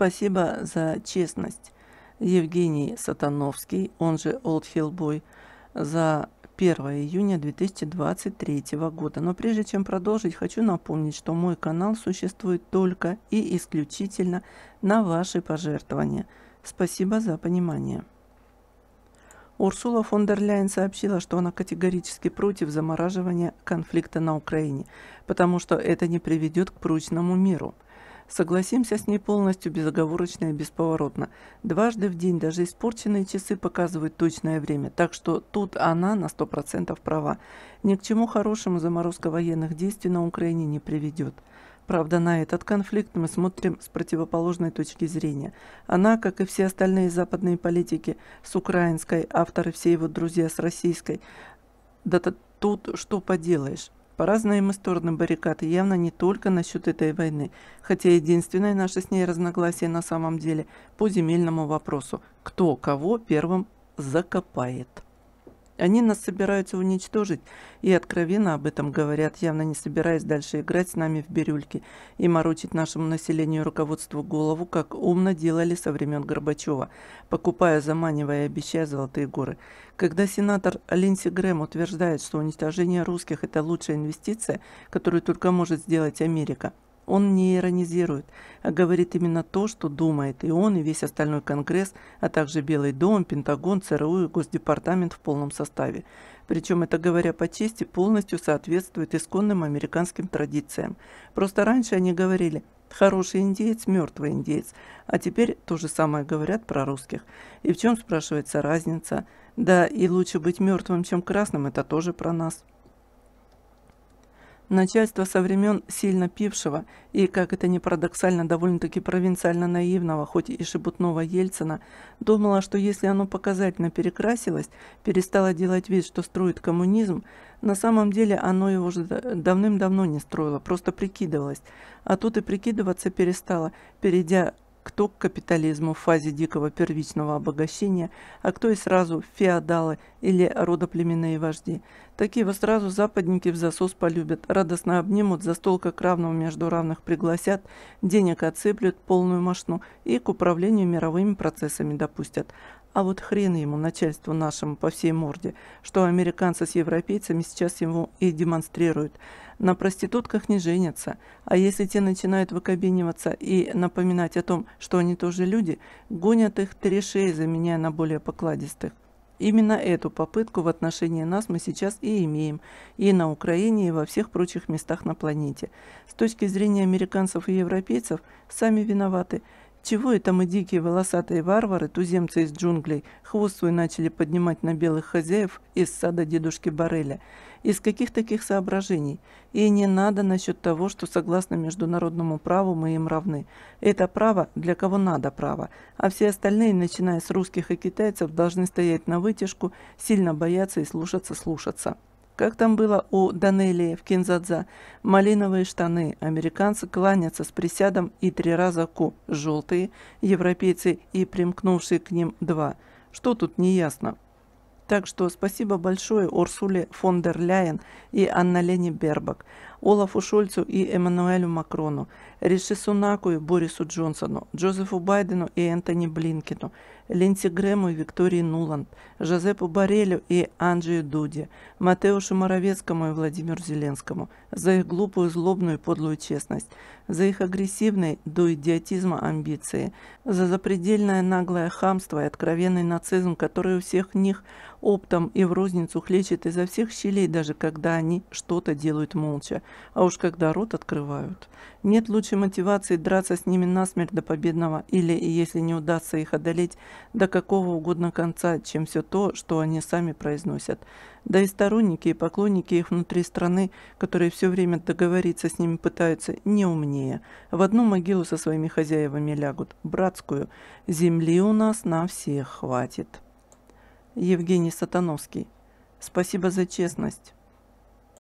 Спасибо за честность. Евгений Сатановский, он же Old Hellboy, за 1 июня 2023 года. Но прежде чем продолжить, хочу напомнить, что мой канал существует только и исключительно на ваши пожертвования. Спасибо за понимание. Урсула фон дер Ляйен сообщила, что она категорически против замораживания конфликта на Украине, потому что это не приведет к прочному миру – Согласимся с ней полностью безоговорочно и бесповоротно. Дважды в день даже испорченные часы показывают точное время, так что тут она на 100% права. Ни к чему хорошему заморозка военных действий на Украине не приведет. Правда, на этот конфликт мы смотрим с противоположной точки зрения. Она, как и все остальные западные политики, с украинской, авторы все его друзья с российской. Да тут что поделаешь. По разные мы стороны баррикад, явно не только насчет этой войны, хотя единственное наше с ней разногласие на самом деле по земельному вопросу – кто кого первым закопает. Они нас собираются уничтожить и откровенно об этом говорят, явно не собираясь дальше играть с нами в бирюльки и морочить нашему населению руководству голову, как умно делали со времен Горбачева, покупая, заманивая и обещая золотые горы. Когда сенатор Линси Грэм утверждает, что уничтожение русских – это лучшая инвестиция, которую только может сделать Америка – он не иронизирует, а говорит именно то, что думает и он, и весь остальной Конгресс, а также Белый дом, Пентагон, ЦРУ и Госдепартамент в полном составе. Причем это, говоря по чести, полностью соответствует исконным американским традициям. Просто раньше они говорили Хороший индеец, мертвый индеец. А теперь то же самое говорят про русских. И в чем, спрашивается, разница? Да и лучше быть мертвым, чем красным, это тоже про нас. Начальство со времен сильно пившего и, как это не парадоксально, довольно-таки провинциально наивного, хоть и шебутного Ельцина, думало, что если оно показательно перекрасилось, перестало делать вид, что строит коммунизм, на самом деле оно его уже давным-давно не строило, просто прикидывалось. А тут и прикидываться перестало, перейдя кто к капитализму в фазе дикого первичного обогащения, а кто и сразу феодалы или родоплеменные вожди. Такие вот сразу западники в засос полюбят, радостно обнимут, за стол как равного между равных пригласят, денег отсыплют полную мошну и к управлению мировыми процессами допустят. А вот хрен ему, начальству нашему по всей морде, что американцы с европейцами сейчас ему и демонстрируют. На проститутках не женятся, а если те начинают выкобениваться и напоминать о том, что они тоже люди, гонят их трешей, заменяя на более покладистых. Именно эту попытку в отношении нас мы сейчас и имеем, и на Украине, и во всех прочих местах на планете. С точки зрения американцев и европейцев, сами виноваты – чего это мы, дикие волосатые варвары, туземцы из джунглей, хвост свой начали поднимать на белых хозяев из сада дедушки Бареля? Из каких таких соображений? И не надо насчет того, что согласно международному праву мы им равны. Это право для кого надо право, а все остальные, начиная с русских и китайцев, должны стоять на вытяжку, сильно бояться и слушаться-слушаться. Как там было у Данелии в Кинзадза? Малиновые штаны. Американцы кланятся с присядом и три раза ку. Желтые, европейцы и примкнувшие к ним два. Что тут неясно? Так что спасибо большое Урсуле фон дер Ляйен и Анна Лене Бербак. Олафу Шольцу и Эммануэлю Макрону, Ріші Сунаку і Борісу Джонсону, Джозефу Байдену и Энтони Блинкину, Лінсі Грему и Виктории Нуланд, Жозепу Барелю и Анджею Дуди, Матеушу Моровецкому и Владимиру Зеленскому за их глупую, злобную, і подлую честность, за их агрессивные до идиотизма амбиции, за запредельное наглое хамство и откровенный нацизм, который у всех них оптом и в розницу хлещет изо всех щелей, даже когда они что-то делают молча. А уж когда рот открывают. Нет лучшей мотивации драться с ними насмерть до победного или, если не удастся их одолеть, до какого угодно конца, чем все то, что они сами произносят. Да и сторонники и поклонники их внутри страны, которые все время договориться с ними пытаются, не умнее. В одну могилу со своими хозяевами лягут, братскую. Земли у нас на всех хватит. Евгений Сатановский. Спасибо за честность.